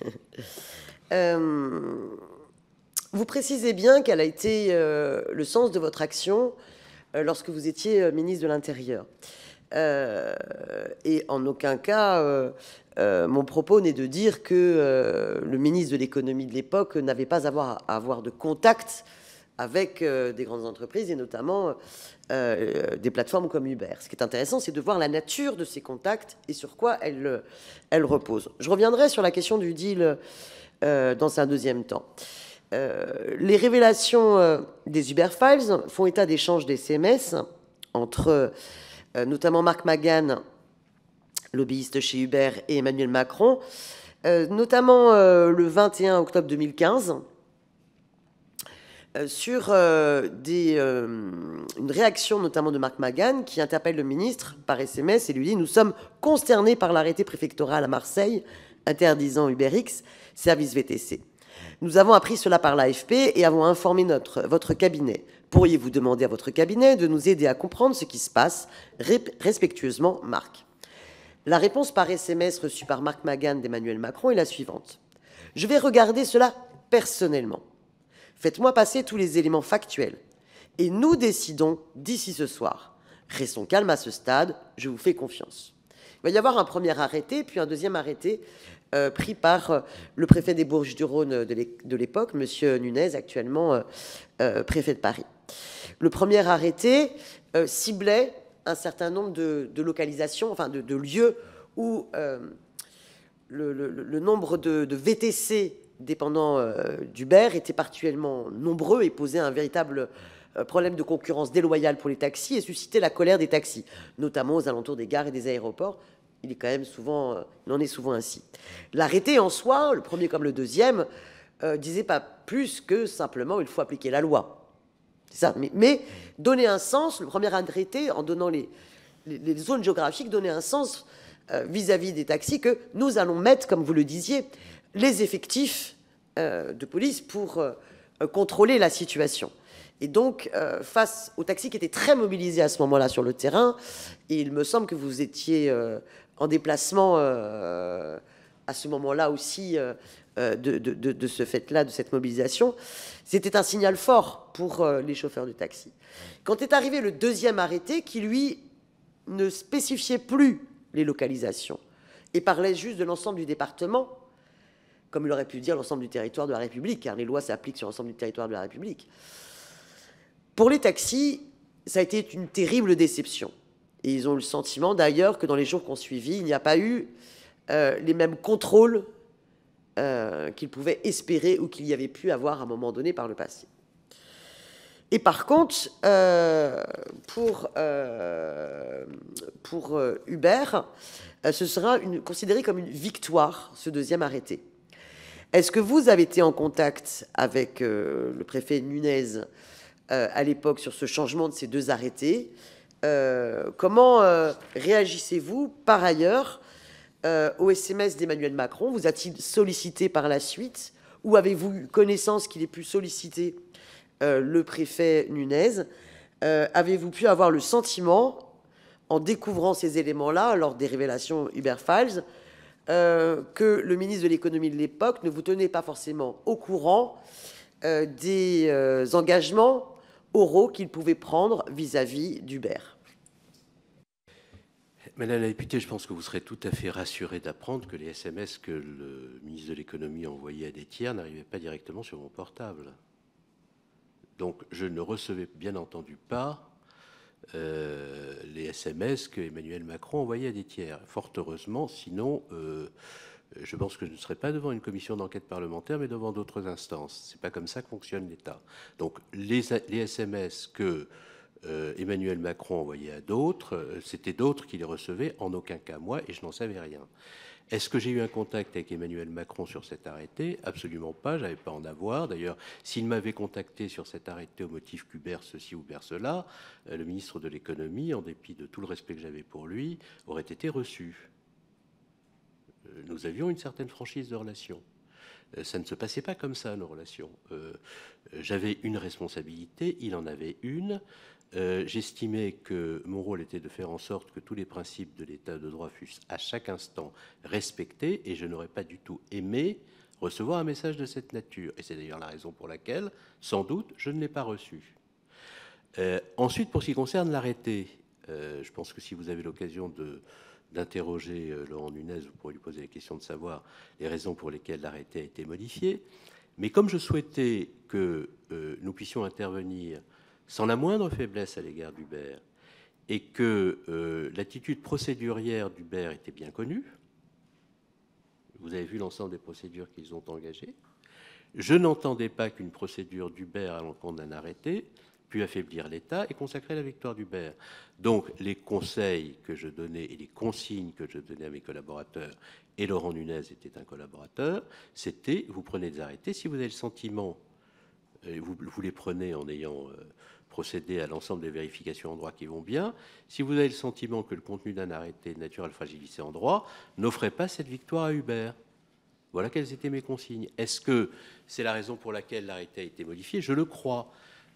Euh, vous précisez bien quel a été euh, le sens de votre action euh, lorsque vous étiez ministre de l'Intérieur. et en aucun cas, mon propos n'est de dire que le ministre de l'économie de l'époque n'avait pas à avoir de contact avec euh, des grandes entreprises et notamment euh, euh, des plateformes comme Uber. Ce qui est intéressant, c'est de voir la nature de ces contacts et sur quoi elles, reposent. Je reviendrai sur la question du deal dans un deuxième temps. les révélations des Uber Files font état d'échanges des CMS, entre notamment Marc Magan, lobbyiste chez Uber, et Emmanuel Macron, notamment le 21 octobre 2015 euh, sur euh, euh, une réaction notamment de Marc Magan qui interpelle le ministre par SMS et lui dit Nous sommes consternés par l'arrêté préfectoral à Marseille interdisant UberX, service VTC. Nous avons appris cela par l'AFP et avons informé votre cabinet. Pourriez-vous demander à votre cabinet de nous aider à comprendre ce qui se passe Respectueusement, Marc. La réponse par SMS reçue par Marc Magan d'Emmanuel Macron est la suivante. Je vais regarder cela personnellement. Faites-moi passer tous les éléments factuels. Et nous décidons d'ici ce soir. Restons calmes à ce stade, je vous fais confiance. Il va y avoir un premier arrêté, puis un deuxième arrêté euh, pris par euh, le préfet des Bourges-du-Rhône de l'époque, M. Nunez, actuellement euh, préfet de Paris. Le premier arrêté ciblait un certain nombre de, localisations, enfin de, lieux où le, nombre de, de VTC dépendants euh, d'Uber étaient particulièrement nombreux et posaient un véritable euh, problème de concurrence déloyale pour les taxis et suscitaient la colère des taxis, notamment aux alentours des gares et des aéroports. Il est quand même souvent, euh, il en est souvent ainsi. L'arrêté en soi, le premier comme le deuxième, disait pas plus que simplement il faut appliquer la loi. C'est ça. Mais, donner un sens, le premier arrêté, en donnant les, les zones géographiques, donner un sens euh, vis-à-vis des taxis que nous allons mettre, comme vous le disiez, les effectifs euh, de police pour euh, contrôler la situation. Et donc, face aux taxis qui étaient très mobilisés à ce moment-là sur le terrain, il me semble que vous étiez en déplacement à ce moment-là aussi de, de, ce fait-là, de cette mobilisation, c'était un signal fort pour les chauffeurs de taxi. Quand est arrivé le deuxième arrêté, qui lui ne spécifiait plus les localisations, et parlait juste de l'ensemble du département, comme il aurait pu dire l'ensemble du territoire de la République, car hein. les lois s'appliquent sur l'ensemble du territoire de la République. Pour les taxis, ça a été une terrible déception. Et ils ont le sentiment d'ailleurs que dans les jours qu'on suivi, il n'y a pas eu euh, les mêmes contrôles euh, qu'ils pouvaient espérer ou qu'il y avait pu avoir à un moment donné par le passé. Et par contre, euh, pour, euh, euh, euh, ce sera une, considéré comme une victoire, ce deuxième arrêté. Est-ce que vous avez été en contact avec le préfet Nunez à l'époque sur ce changement de ces deux arrêtés Comment réagissez-vous par ailleurs au SMS d'Emmanuel Macron Vous a-t-il sollicité par la suite Ou avez-vous connaissance qu'il ait pu solliciter euh, le préfet Nunez, euh, avez-vous pu avoir le sentiment, en découvrant ces éléments-là, lors des révélations Uber Files, euh, que le ministre de l'économie de l'époque ne vous tenait pas forcément au courant des engagements oraux qu'il pouvait prendre vis-à-vis d'Uber Madame la députée, je pense que vous serez tout à fait rassurée d'apprendre que les SMS que le ministre de l'économie envoyait à des tiers n'arrivaient pas directement sur mon portable. Donc je ne recevais bien entendu pas euh, les SMS que Emmanuel Macron envoyait à des tiers. Fort heureusement, sinon, euh, je pense que je ne serais pas devant une commission d'enquête parlementaire, mais devant d'autres instances. Ce n'est pas comme ça que fonctionne l'État. Donc les SMS que euh, Emmanuel Macron envoyait à d'autres, euh, c'était d'autres qui les recevaient, en aucun cas moi, et je n'en savais rien. Est-ce que j'ai eu un contact avec Emmanuel Macron sur cet arrêté Absolument pas, j'avais pas en avoir. D'ailleurs, s'il m'avait contacté sur cet arrêté au motif qu'Uber ceci ou Uber cela, euh, le ministre de l'économie, en dépit de tout le respect que j'avais pour lui, aurait été reçu. Nous avions une certaine franchise de relations. Euh, ça ne se passait pas comme ça, nos relations. Euh, j'avais une responsabilité, il en avait une. Euh, j'estimais que mon rôle était de faire en sorte que tous les principes de l'état de droit fussent à chaque instant respectés, et je n'aurais pas du tout aimé recevoir un message de cette nature. Et c'est d'ailleurs la raison pour laquelle, sans doute, je ne l'ai pas reçu. ensuite, pour ce qui concerne l'arrêté, je pense que si vous avez l'occasion de, d'interroger euh, Laurent Nunez, vous pourrez lui poser la question de savoir les raisons pour lesquelles l'arrêté a été modifié. Mais comme je souhaitais que euh, nous puissions intervenir sans la moindre faiblesse à l'égard d'Hubert, et que euh, l'attitude procédurière d'Hubert était bien connue, vous avez vu l'ensemble des procédures qu'ils ont engagées, je n'entendais pas qu'une procédure d'Hubert à l'encontre d'un arrêté puis affaiblir l'État et consacrer la victoire d'Hubert. Donc les conseils que je donnais et les consignes que je donnais à mes collaborateurs, et Laurent Nunez était un collaborateur, c'était vous prenez des arrêtés, si vous avez le sentiment, euh, vous, vous les prenez en ayant euh, procédé à l'ensemble des vérifications en droit qui vont bien, si vous avez le sentiment que le contenu d'un arrêté naturel fragilisé en droit, n'offrait pas cette victoire à Hubert. Voilà quelles étaient mes consignes. Est-ce que c'est la raison pour laquelle l'arrêté a été modifié Je le crois.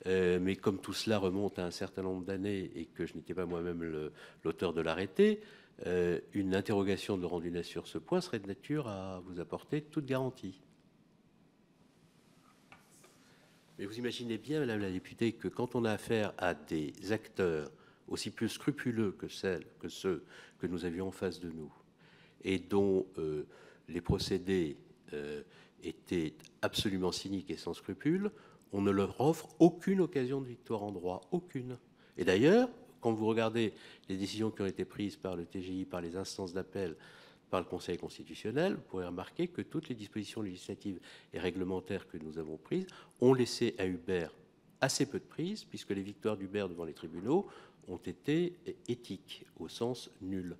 Euh, mais comme tout cela remonte à un certain nombre d'années et que je n'étais pas moi-même l'auteur de l'arrêté, euh, une interrogation de Laurent Dunas sur ce point serait de nature à vous apporter toute garantie. Mais vous imaginez bien, Madame la députée, que quand on a affaire à des acteurs aussi peu scrupuleux que, ceux que nous avions en face de nous, et dont euh, les procédés étaient absolument cyniques et sans scrupules, on ne leur offre aucune occasion de victoire en droit, aucune. Et d'ailleurs, quand vous regardez les décisions qui ont été prises par le TGI, par les instances d'appel, par le Conseil constitutionnel, vous pourrez remarquer que toutes les dispositions législatives et réglementaires que nous avons prises ont laissé à Uber assez peu de prise, puisque les victoires d'Uber devant les tribunaux ont été éthiques, au sens nul.